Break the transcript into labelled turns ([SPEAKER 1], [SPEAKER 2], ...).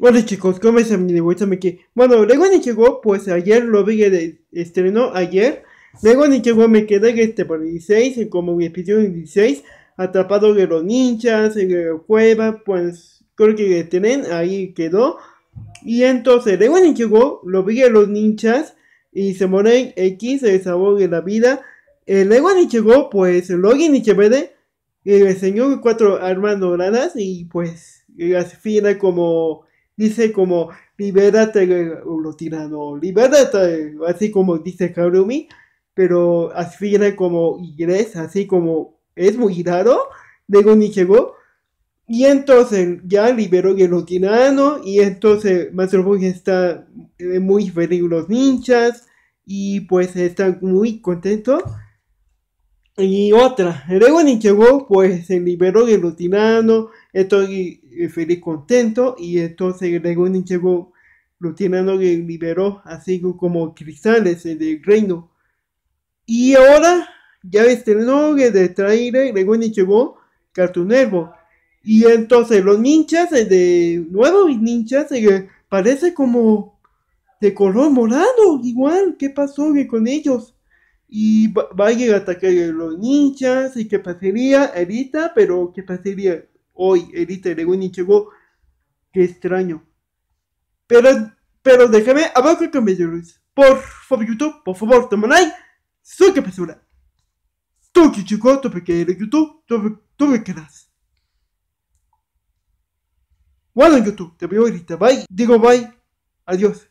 [SPEAKER 1] Hola chicos, ¿cómo están? mi que Bueno, luego ni llegó, pues ayer lo vi que estrenó, ayer. Luego ni llegó, me quedé este por 16, como mi episodio 16, atrapado de los ninjas, en la cueva, pues creo que tienen ahí quedó. Y entonces, luego ni llegó, lo vi a los ninjas y se moren X, se desabogue la vida. El luego ni llegó, pues Login y Chevere el enseñó cuatro armas doradas y pues se fila como dice como, libérate, lo tirano, libérate, así como dice Karumi, pero aspira como ingres así como es muy raro, luego ni llegó. Y entonces ya liberó el tirano y entonces Master está eh, muy feliz los ninjas y pues está muy contento y otra, luego llegó, pues se liberó glutinando, estoy eh, feliz contento y entonces ni llegó glutinando liberó así como cristales eh, del reino. Y ahora ya que de traer luego Ichigo Cartoon Y entonces los ninjas eh, de nuevo ninjas parece como de color morado, igual, ¿qué pasó con ellos? Y va, a llegar a atacar a los ninjas. ¿Y qué pasaría? Erita, pero ¿qué pasaría hoy? Erita llegó y llegó. Qué extraño. Pero, pero déjame abajo con Luis. Por favor, YouTube, por favor, toma like. Soy que Tú que chico, tú pequeño YouTube, tú, tú me quedas. Bueno, YouTube, te veo ahorita. Bye. Digo bye. Adiós.